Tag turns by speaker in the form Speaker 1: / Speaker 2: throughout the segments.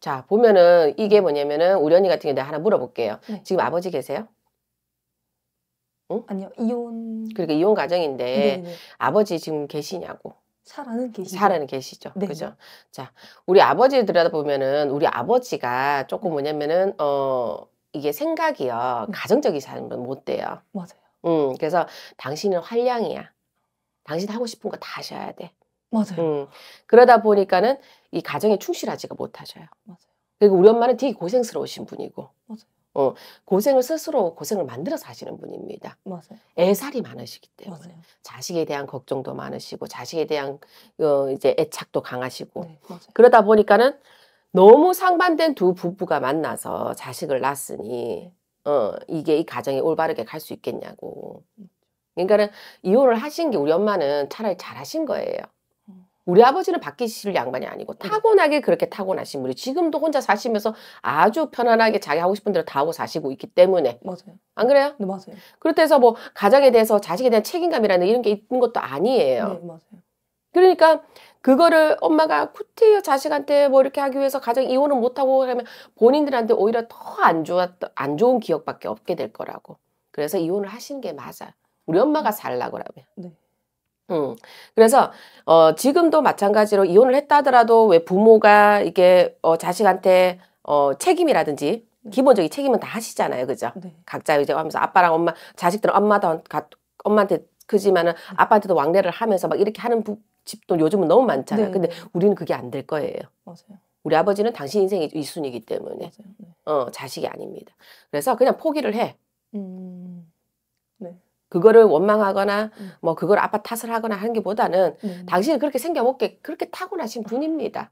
Speaker 1: 자, 보면은 이게 뭐냐면은 우리 언니 같은 경우에 하나 물어볼게요. 네. 지금 아버지 계세요? 응? 아니요,
Speaker 2: 이혼.
Speaker 1: 그러니까 이혼 가정인데 네네. 네. 아버지 지금 계시냐고.
Speaker 2: 살아는 계시죠. 살아는 계시죠. 네. 그죠?
Speaker 1: 자, 우리 아버지를 들여다보면은 우리 아버지가 조금 네. 뭐냐면은 어 이게 생각이요. 네. 가정적인 삶은 못 돼요. 맞아요. 음, 그래서 당신은 활량이야. 당신 하고 싶은 거 다 하셔야 돼. 맞아요. 음, 그러다 보니까는 이 가정에 충실하지가 못하셔요. 맞아요. 그리고 우리 엄마는 되게 고생스러우신 분이고. 맞아요. 어, 고생을 스스로 고생을 만들어서 하시는 분입니다. 맞아요. 애살이 많으시기 때문에 맞아요. 자식에 대한 걱정도 많으시고 자식에 대한 어, 이제 애착도 강하시고 네, 그러다 보니까는 너무 상반된 두 부부가 만나서 자식을 낳았으니 네. 어, 이게 이 가정이 올바르게 갈 수 있겠냐고. 그러니까는 이혼을 하신 게 우리 엄마는 차라리 잘하신 거예요. 우리 아버지는 바뀌실 양반이 아니고 음. 타고나게 그렇게 타고나신 분이 지금도 혼자 사시면서 아주 편안하게 자기 하고 싶은 대로 다 하고 사시고 있기 때문에 맞아요. 안 그래요? 네 맞아요. 그렇다 해서 뭐가정에 대해서 자식에 대한 책임감이라는 이런 게 있는 것도 아니에요. 네 맞아요. 그러니까 그거를 엄마가 쿠티 자식한테 뭐 이렇게 하기 위해서 가장 이혼을 못하고 그러면 본인들한테 오히려 더 안 좋았던 안 좋은 기억밖에 없게 될 거라고. 그래서 이혼을 하시는게 맞아. 요 우리 엄마가 음. 살라 그러면. 네. 음. 그래서 어 지금도 마찬가지로 이혼을 했다 하더라도 왜 부모가 이게 어 자식한테 어 책임이라든지 네. 기본적인 책임은 다 하시잖아요. 그죠? 네. 각자 이제 하면서 아빠랑 엄마 자식들은 엄마도 엄마한테 그지만은 네. 아빠한테도 왕래를 하면서 막 이렇게 하는 부, 집도 요즘은 너무 많잖아요. 네. 근데 네. 우리는 그게 안 될 거예요. 맞아요. 우리 아버지는 당신 인생의 이순이기 때문에 네. 어 자식이 아닙니다. 그래서 그냥 포기를 해. 음... 그거를 원망하거나 음. 뭐 그걸 아빠 탓을 하거나 하는 게보다는 음. 네. 당신이 그렇게 생겨먹게 그렇게 타고나신 분입니다.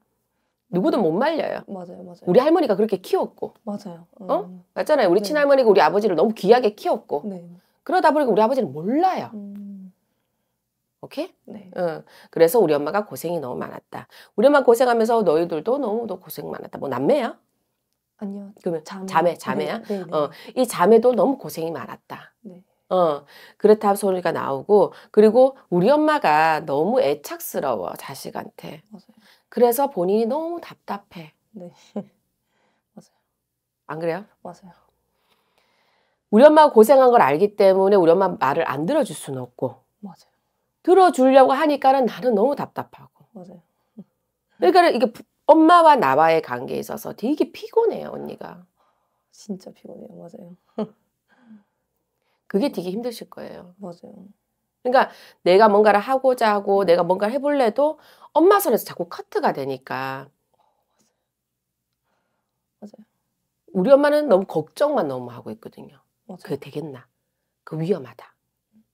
Speaker 1: 누구도 못 말려요. 맞아요, 맞아요. 우리 할머니가 그렇게 키웠고. 맞아요. 음. 어? 맞잖아요. 우리 네. 친할머니가 우리 아버지를 너무 귀하게 키웠고. 네. 그러다 보니까 우리 아버지는 몰라요. 음. 오케이? 네. 어. 그래서 우리 엄마가 고생이 너무 많았다. 우리 엄마 고생하면서 너희들도 너무도 고생 많았다. 뭐 남매야? 아니요. 그러면 자매, 자매, 자매야? 네, 네, 네. 어, 이 자매도 너무 고생이 많았다. 어, 그렇다 소리가 나오고, 그리고 우리 엄마가 너무 애착스러워, 자식한테. 맞아요. 그래서 본인이 너무 답답해. 네. 맞아요. 안 그래요? 맞아요. 우리 엄마가 고생한 걸 알기 때문에 우리 엄마 말을 안 들어줄 수는 없고. 맞아요. 들어주려고 하니까는 나는 너무 답답하고. 맞아요. 그러니까 이게 엄마와 나와의 관계에 있어서 되게 피곤해요, 언니가. 진짜 피곤해요, 맞아요. 그게 되게 힘드실 거예요. 맞아요. 그러니까 내가 뭔가를 하고자 하고 내가 뭔가를 해볼래도 엄마 손에서 자꾸 커트가 되니까. 맞아요. 우리 엄마는 너무 걱정만 너무 하고 있거든요. 맞아요. 그게 되겠나? 그 위험하다.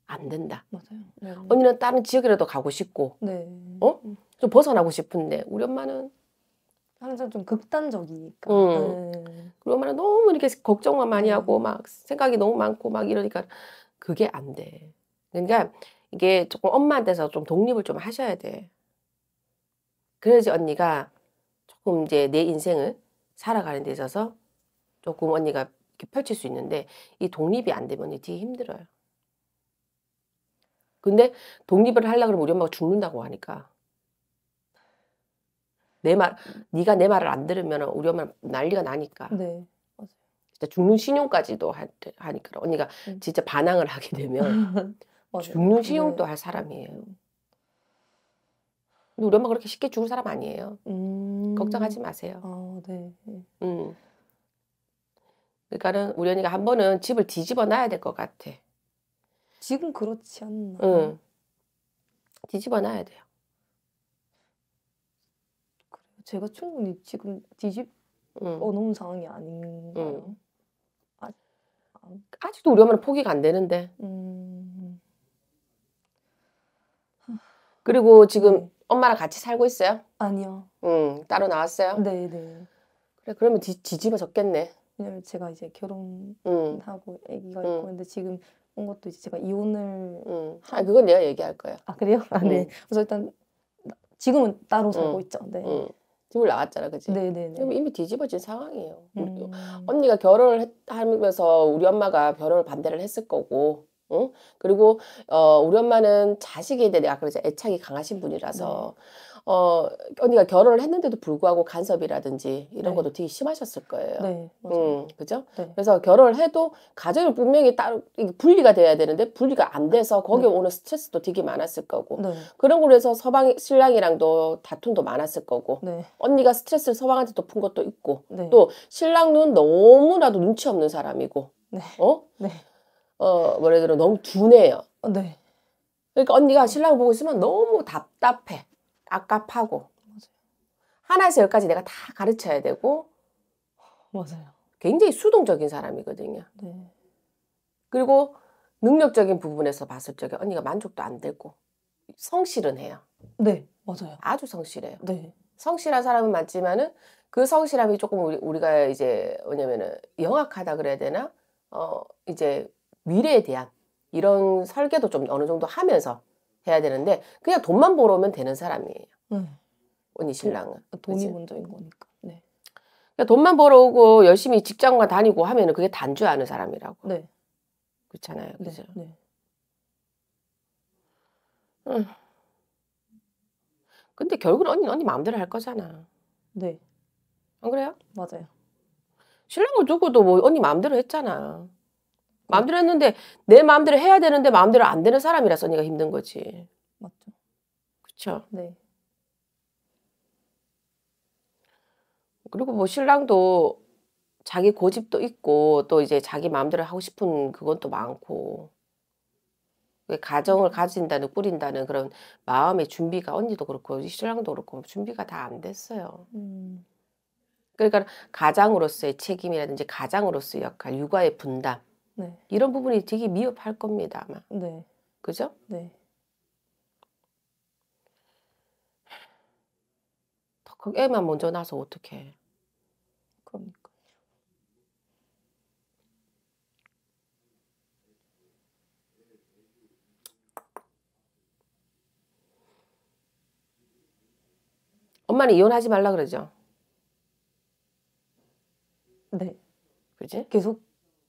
Speaker 1: 안 된다. 맞아요. 네. 언니는 다른 지역이라도 가고 싶고, 네. 어? 좀 벗어나고 싶은데 우리 엄마는
Speaker 2: 항상 좀 극단적이니까.
Speaker 1: 음. 네. 그리고 너무 이렇게 걱정만 많이 네. 하고 막 생각이 너무 많고 막 이러니까 그게 안 돼. 그러니까 이게 조금 엄마한테서 좀 독립을 좀 하셔야 돼. 그래야지 언니가 조금 이제 내 인생을 살아가는 데 있어서 조금 언니가 펼칠 수 있는데 이 독립이 안 되면 되게 힘들어요. 근데 독립을 하려고 그러면 우리 엄마가 죽는다고 하니까 내 말, 네가 내 말을 안 들으면 우리 엄마 난리가 나니까. 네. 진짜 죽는 신용까지도 하, 하니까 언니가 음. 진짜 반항을 하게 되면 죽는 신용도 할 사람이에요. 음. 근데 우리 엄마 그렇게 쉽게 죽을 사람 아니에요. 음. 걱정하지 마세요. 아, 네. 음. 그러니까는 우리 언니가 한 번은 집을 뒤집어 놔야 될 것 같아.
Speaker 2: 지금 그렇지 않나? 응.
Speaker 1: 뒤집어 놔야 돼요.
Speaker 2: 제가 충분히 지금 뒤집
Speaker 1: 어 놓은 상황이
Speaker 2: 아닌가요? 음. 아,
Speaker 1: 아. 직도 우리 엄마는 포기가 안 되는데. 음. 그리고 지금 네. 엄마랑 같이 살고 있어요? 아니요. 응, 따로 나왔어요? 네, 네. 그래, 그러면 뒤, 뒤집어졌겠네. 왜냐면 제가 이제 결혼하고 애기가 있고 근데 지금
Speaker 2: 온 것도 이제 제가 이혼을 음. 아 그건 내가
Speaker 1: 얘기할 거야. 아 그래요?
Speaker 2: 아 네. 음. 그래서 일단 지금은 따로 살고 음. 있죠. 네. 음.
Speaker 1: 집을 나왔잖아, 그지 네네네. 이미 뒤집어진 상황이에요. 음. 언니가 결혼을 했, 하면서 우리 엄마가 결혼을 반대를 했을 거고, 응? 그리고 어, 우리 엄마는 자식에 대해 내가 아, 그러자 애착이 강하신 분이라서 네. 어, 언니가 결혼을 했는데도 불구하고 간섭이라든지 이런 네. 것도 되게 심하셨을 거예요. 네, 음, 그죠? 네. 그래서 결혼을 해도 가정이 분명히 따로 분리가 돼야 되는데 분리가 안 돼서 거기에 네. 오는 스트레스도 되게 많았을 거고 네. 그런 걸로 해서 서방 신랑이랑도 다툼도 많았을 거고 네. 언니가 스트레스를 서방한테 덮은 것도 있고 네. 또신랑눈 너무나도 눈치 없는 사람이고 어? 어 뭐래 들어 너무 둔해요. 어, 네. 그러니까 언니가 신랑 보고 있으면 너무 답답해, 아깝하고 맞아요. 하나에서 열까지 내가 다 가르쳐야 되고 맞아요. 굉장히 수동적인 사람이거든요. 네. 그리고 능력적인 부분에서 봤을 적에 언니가 만족도 안 되고 성실은 해요. 네, 맞아요. 아주 성실해요. 네. 성실한 사람은 맞지만은 그 성실함이 조금 우리, 우리가 이제 뭐냐면은 영악하다 그래야 되나? 어 이제 미래에 대한 이런 설계도 좀 어느 정도 하면서 해야 되는데 그냥 돈만 벌어오면 되는 사람이에요. 음. 언니 신랑은 아, 돈이 먼저인 거니까. 네. 그러니까 돈만 벌어오고 열심히 직장과 다니고 하면 그게 단주하는 사람이라고. 네. 그렇잖아요. 네, 그죠? 네. 네. 음. 근데 결국은 언니 언니 마음대로 할 거잖아. 네. 안 그래요? 맞아요. 신랑을 두고도 뭐 언니 마음대로 했잖아. 마음대로 했는데 내 마음대로 해야 되는데 마음대로 안 되는 사람이라서 언니가 힘든 거지. 맞죠. 그쵸. 네. 그리고 뭐 신랑도 자기 고집도 있고 또 이제 자기 마음대로 하고 싶은 그건 또 많고 가정을 음. 가진다는 꾸린다는 그런 마음의 준비가 언니도 그렇고 신랑도 그렇고 준비가 다 안 됐어요. 음. 그러니까 가장으로서의 책임이라든지 가장으로서의 역할, 육아의 분담 네. 이런 부분이 되게 미흡할 겁니다. 아마. 네. 그죠? 네. 그 애만 먼저 나서 어떻게? 그러니까요. 엄마는 이혼하지 말라 그러죠. 네. 그지? 계속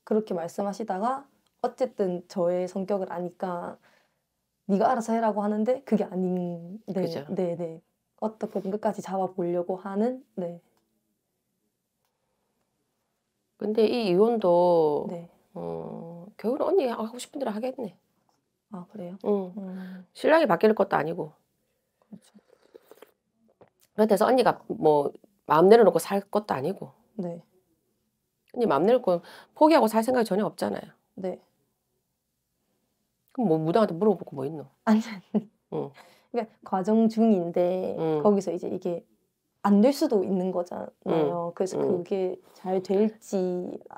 Speaker 1: 그렇게 말씀하시다가 어쨌든
Speaker 2: 저의 성격을 아니까 네가 알아서 해라고 하는데 그게 아닌 네, 네, 네. 어떻게든 끝까지 잡아보려고 하는 네.
Speaker 1: 근데 이 이혼도 네. 어, 겨울 언니 하고 싶은 대로 하겠네. 아 그래요? 응. 음. 신랑이 바뀔 것도 아니고. 그렇죠. 그래서 언니가 뭐 마음 내려놓고 살 것도 아니고. 네. 네 맘대로 건 그 포기하고 살 생각이 전혀 없잖아요. 네. 그럼 뭐 무당한테 물어보고 뭐 있노? 아니. 응. 그러니까 과정 중인데
Speaker 2: 응. 거기서 이제 이게 안 될 수도 있는 거잖아요. 응. 그래서 그게 잘 될지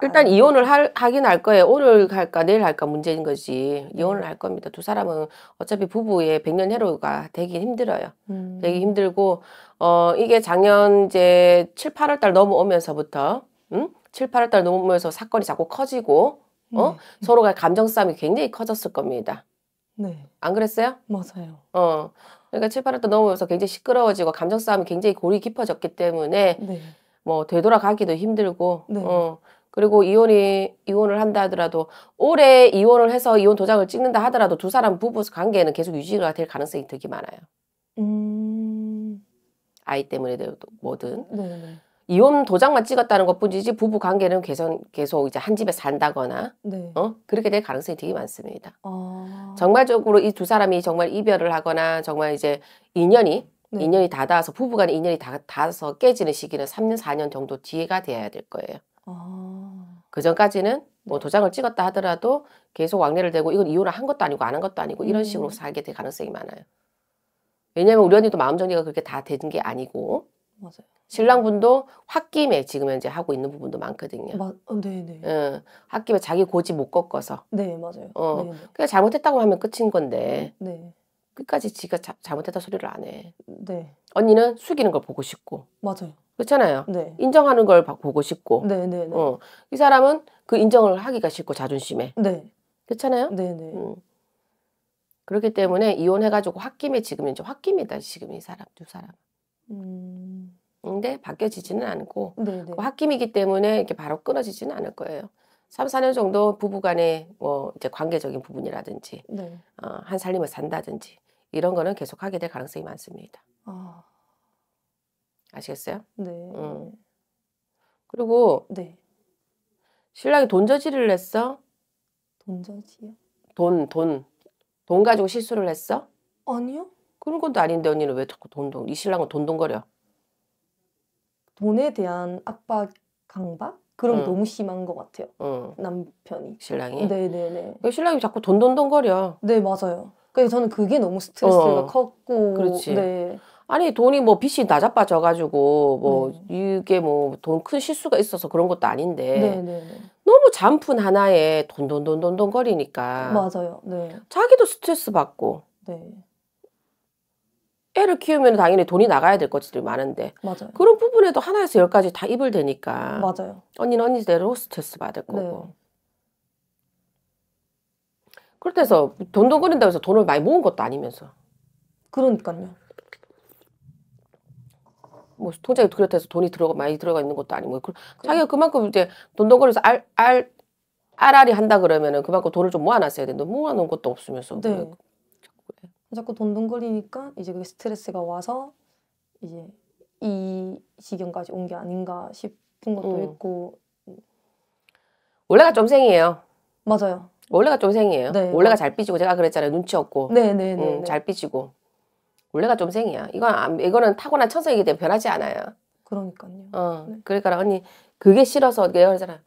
Speaker 2: 일단 알... 아. 이혼을
Speaker 1: 할, 하긴 할 거예요. 오늘 할까 내일 할까 문제인 거지. 네. 이혼을 할 겁니다. 두 사람은 어차피 부부의 백년 해로가 되긴 힘들어요. 음. 되기 힘들고 어 이게 작년 이제 7, 8월 달 넘어오면서부터 응? 7, 8월 달 넘으면서 사건이 자꾸 커지고 어? 네. 서로가 감정 싸움이 굉장히 커졌을 겁니다. 네. 안 그랬어요? 맞아요. 어. 그러니까 7, 8월 달 넘으면서 굉장히 시끄러워지고 감정 싸움이 굉장히 골이 깊어졌기 때문에 네. 뭐 되돌아가기도 힘들고 네. 어. 그리고 이혼이 이혼을 한다 하더라도 올해 이혼을 해서 이혼 도장을 찍는다 하더라도 두 사람 부부 관계는 계속 유지가 될 가능성이 되게 많아요. 음... 아이 때문에 뭐든. 네, 네. 이혼 도장만 찍었다는 것뿐이지 부부 관계는 계속 계속 이제 한 집에 산다거나 네. 어 그렇게 될 가능성이 되게 많습니다. 아... 정말적으로 이 두 사람이 정말 이별을 하거나 정말 이제 인연이 네. 인연이 닿아서 부부간의 인연이 닿아서 깨지는 시기는 3년 4년 정도 뒤가 돼야 될 거예요. 아... 그 전까지는 뭐 도장을 찍었다 하더라도 계속 왕래를 대고 이건 이혼을 한 것도 아니고 안 한 것도 아니고 이런 음. 식으로 살게 될 가능성이 많아요. 왜냐하면 우리 언니도 마음 정리가 그렇게 다되게 아니고 맞아요. 신랑분도 홧김에 지금 현재 하고 있는 부분도 많거든요. 맞,
Speaker 2: 어, 네네. 응,
Speaker 1: 예, 홧김에 자기 고집 못 꺾어서.
Speaker 2: 네, 맞아요. 어, 네네.
Speaker 1: 그냥 잘못했다고 하면 끝인 건데. 네. 끝까지 지가 자, 잘못했다 소리를 안 해. 네. 언니는 숙이는 걸 보고 싶고. 맞아요. 그렇잖아요. 네. 인정하는 걸 보고 싶고. 네, 네, 네. 어, 이 사람은 그 인정을 하기가 싫고 자존심에. 네. 그렇잖아요. 네, 네. 음. 그렇기 때문에 이혼해가지고 홧김에 지금 이제 홧김이다 지금 이 사람 두 사람. 음. 근데 바뀌어지지는 않고 네네. 그 김이기 때문에 이렇게 바로 끊어지지는 않을 거예요. 3, 4년 정도 부부간의 뭐 이제 관계적인 부분이라든지 네. 어, 한 살림을 산다든지 이런 거는 계속 하게 될 가능성이 많습니다. 아... 아시겠어요? 네. 음. 그리고 네. 신랑이 돈 저지를 했어? 돈 저지요? 돈, 돈. 돈 가지고 실수를 했어? 아니요. 그런 것도 아닌데 언니는 왜 자꾸 돈 돈. 이 신랑은 돈돈거려
Speaker 2: 돈에 대한 압박 강박 그럼 음. 너무 심한 것 같아요. 음. 남편이. 신랑이? 네네네. 신랑이 자꾸 돈돈돈거려. 네, 맞아요. 그래서 저는 그게 너무 스트레스가 어. 컸고. 그렇지. 네.
Speaker 1: 아니, 돈이 뭐 빚이 낮아빠져가지고, 뭐, 네. 이게 뭐 돈 큰 실수가 있어서 그런 것도 아닌데. 네네네. 너무 잔푼 하나에 돈돈돈돈돈 거리니까.
Speaker 2: 맞아요. 네.
Speaker 1: 자기도 스트레스 받고. 네. 애를 키우면 당연히 돈이 나가야 될 것들이 많은데 맞아요. 그런 부분에도 하나에서 열까지 다 입을 대니까 맞아요. 언니는 언니대로 스트레스 받을 네. 거고 네. 그렇다 서 돈돈 거린다고 해서 돈을 많이 모은 것도 아니면서 그러니까요 뭐 통장에 그렇다 해서 돈이 들어가 많이 들어가 있는 것도 아니고 그, 자기가 그만큼 이제 돈돈 거려서 알, 알, 알알이 한다 그러면은 그만큼 돈을 좀 모아놨어야 되는데 모아놓은 것도 없으면서 네.
Speaker 2: 자꾸 돈돈거리니까 이제 그게 스트레스가 와서 이제 이 시경까지 온 게 아닌가 싶은 것도 음. 있고
Speaker 1: 원래가 좀생이에요. 맞아요. 원래가 좀생이에요. 네. 원래가 잘 삐지고 제가 그랬잖아요. 눈치 없고. 네네네. 네, 네, 음, 네. 잘 삐지고. 원래가 좀생이야. 이건 이거는 타고난 천성이기 때문에 변하지 않아요.
Speaker 2: 그러니까요.
Speaker 1: 어. 네. 그러니까 언니 그게 싫어서 내가 그러잖아요.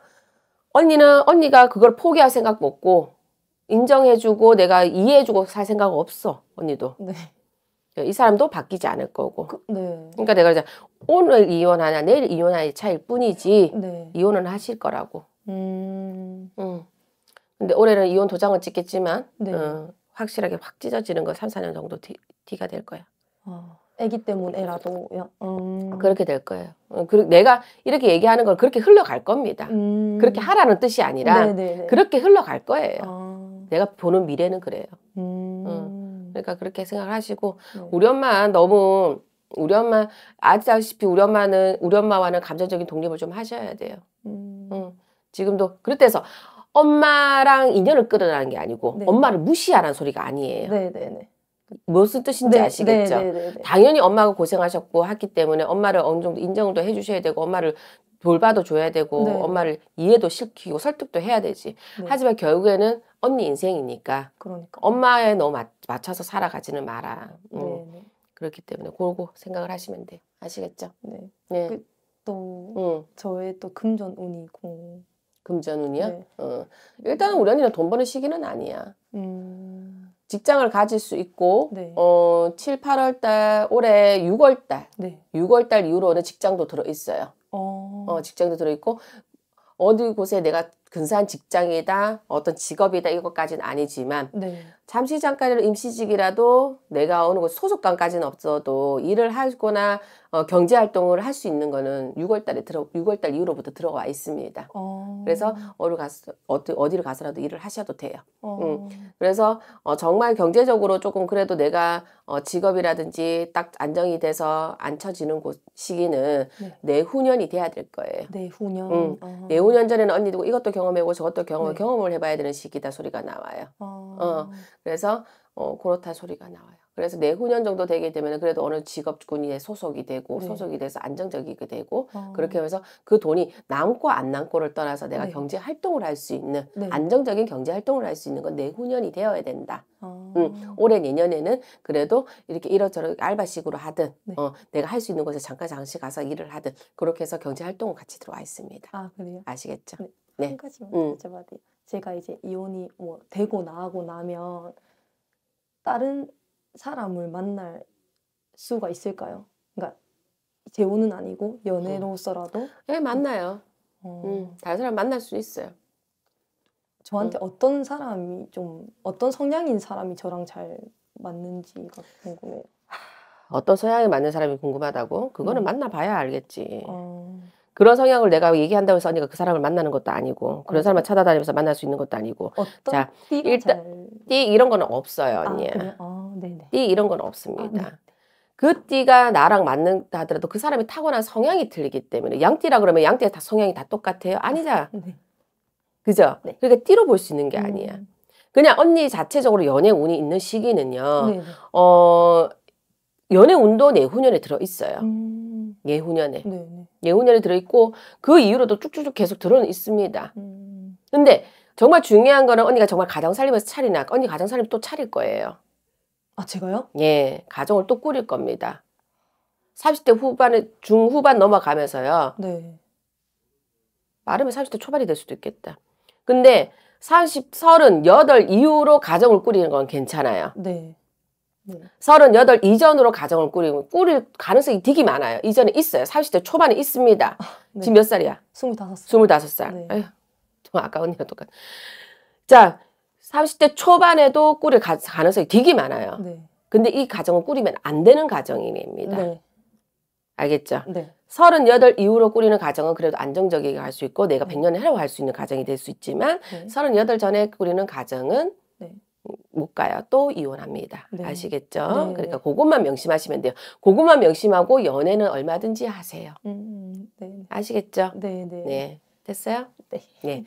Speaker 1: 언니는 언니가 그걸 포기할 생각도 고 인정해주고 내가 이해해주고 살 생각 없어 언니도. 네. 이 사람도 바뀌지 않을 거고. 그, 네. 그러니까 내가 이제 오늘 이혼하냐 내일 이혼하냐 차일 뿐이지 네. 이혼은 하실 거라고. 음. 음. 근데 올해는 이혼 도장은 찍겠지만 네. 음, 확실하게 확 찢어지는 거 3, 4년 정도 뒤, 뒤가 될 거야. 어, 아, 애기 때문에라도 음. 그렇게 될 거예요. 어, 그리고 내가 이렇게 얘기하는 걸 그렇게 흘러갈 겁니다. 음. 그렇게 하라는 뜻이 아니라 네네네. 네, 네. 그렇게 흘러갈 거예요. 아. 내가 보는 미래는 그래요. 음. 응. 그러니까 그렇게 생각 하시고 음. 우리 엄마 너무 우리 엄마 아시다시피 우리 엄마는 우리 엄마와는 감정적인 독립을 좀 하셔야 돼요. 음. 응. 지금도 그렇대서 엄마랑 인연을 끌어라는 게 아니고 네. 엄마를 무시하라는 소리가 아니에요. 네네네. 네, 네. 무슨 뜻인지 네, 아시겠죠? 네, 네, 당연히 엄마가 고생하셨고 했기 때문에 엄마를 어느 정도 인정도 해주셔야 되고 엄마를 돌봐도 줘야 되고 네. 엄마를 이해도 시키고 설득도 해야 되지. 네. 하지만 결국에는 언니 인생이니까. 그러니까. 엄마에 너무 맞춰서 살아가지는 마라. 음. 네, 네. 그렇기 때문에 그러고 생각을 하시면 돼. 아시겠죠? 네. 네. 그 또 음. 저의 또 금전운이고. 금전운이야? 네. 어. 일단은 우리 언니는 돈 버는 시기는 아니야. 음... 직장을 가질 수 있고, 네. 어, 7, 8월 달, 올해 6월 달, 네. 6월 달 이후로는 직장도 들어있어요. 어. 어 직장도 들어있고 어느 곳에 내가 근사한 직장이다, 어떤 직업이다 이것까지는 아니지만 네. 잠시 잠깐이라도 임시직이라도 내가 어느 곳 소속감까지는 없어도 일을 하거나 어, 경제 활동을 할 수 있는 거는 6월달에 들어 6월달 이후로부터 들어와 있습니다. 어... 그래서 어디 가서 어디 어디를 가서라도 일을 하셔도 돼요. 어... 음. 그래서 어, 정말 경제적으로 조금 그래도 내가 어, 직업이라든지 딱 안정이 돼서 앉혀지는 곳 시기는 네. 내후년이 돼야 될 거예요.
Speaker 2: 내후년. 음.
Speaker 1: 어. 내후년 전에는 언니도 이것도 경험해고 저것도 경험 네. 경험을 해봐야 되는 시기다 소리가 나와요. 아. 어 그래서 어 그렇다 소리가 나와요. 그래서 내후년 정도 되게 되면 그래도 어느 직업군에 소속이 되고 네. 소속이 돼서 안정적이게 되고 아. 그렇게 하면서 그 돈이 남고 안 남고를 떠나서 내가 네. 경제 활동을 할 수 있는 네. 안정적인 경제 활동을 할 수 있는 건 내후년이 되어야 된다.
Speaker 2: 아. 음,
Speaker 1: 올해 내년에는 그래도 이렇게 이러저러 알바식으로 하든 네. 어, 내가 할 수 있는 곳에 잠깐 잠시 가서 일을 하든 그렇게 해서 경제 활동은 같이 들어와 있습니다. 아 그래요? 아시겠죠? 네. 네. 한 가지만 음. 여쭤봐도
Speaker 2: 돼요. 제가 이제 이혼이 뭐 되고 나고 나면 다른 사람을 만날 수가 있을까요? 그러니까 재혼은 아니고 연애로서라도 예 만나요. 어. 음, 다른 사람 만날 수 있어요. 저한테 음. 어떤 사람이 좀 어떤 성향인 사람이 저랑 잘 맞는지가 궁금해요.
Speaker 1: 어떤 성향이 맞는 사람이 궁금하다고? 그거는 음. 만나봐야 알겠지. 어. 그런 성향을 내가 얘기한다고 해서 언니가 그 사람을 만나는 것도 아니고 그런 사람을 음. 찾아다니면서 만날 수 있는 것도 아니고 자 일단 잘... 띠 이런 건 없어요 언니 아, 아, 띠 이런 건 없습니다 아, 네. 그 띠가 나랑 맞는다 하더라도 그 사람이 타고난 성향이 틀리기 때문에 양띠라 그러면 양띠가 다 성향이 다 똑같아요 아, 아니자 네. 그죠 네. 그러니까 띠로 볼 수 있는 게 아니야 음. 그냥 언니 자체적으로 연애 운이 있는 시기는요 네. 네. 어 연애 운도 내후년에 들어 있어요. 음. 예후년에 네, 네, 예후년에 들어있고 그 이후로도 쭉쭉쭉 계속 들어는 있습니다. 음. 근데 정말 중요한 거는 언니가 정말 가정 살림에서 차리나 언니 가정 살림 또 차릴 거예요. 아 제가요? 예 가정을 또 꾸릴 겁니다. 30대 후반에 중후반 넘어가면서요. 네. 빠르면 30대 초반이 될 수도 있겠다. 근데 30, 38 이후로 가정을 꾸리는 건 괜찮아요. 네. 38 이전으로 가정을 꾸리면 꾸릴 가능성이 되게 많아요. 이전에 있어요. 30대 초반에 있습니다. 아, 네. 지금 몇 살이야? 25살. 25살. 네. 에휴, 아까 언니 똑같아. 자, 30대 초반에도 꾸릴 가, 능성이 되게 많아요. 네. 근데 이 가정을 꾸리면 안 되는 가정입니다. 네. 알겠죠? 네. 38 이후로 꾸리는 가정은 그래도 안정적이게 할 수 있고 내가 100년을 해라고 할 수 있는 가정이 될 수 있지만 네. 38 전에 꾸리는 가정은 못 가요. 또 이혼합니다. 네. 아시겠죠? 네. 그러니까 그것만 명심하시면 돼요. 그것만 명심하고 연애는 얼마든지 하세요. 음, 음. 네. 아시겠죠? 네, 네. 네. 됐어요?
Speaker 2: 네. 네.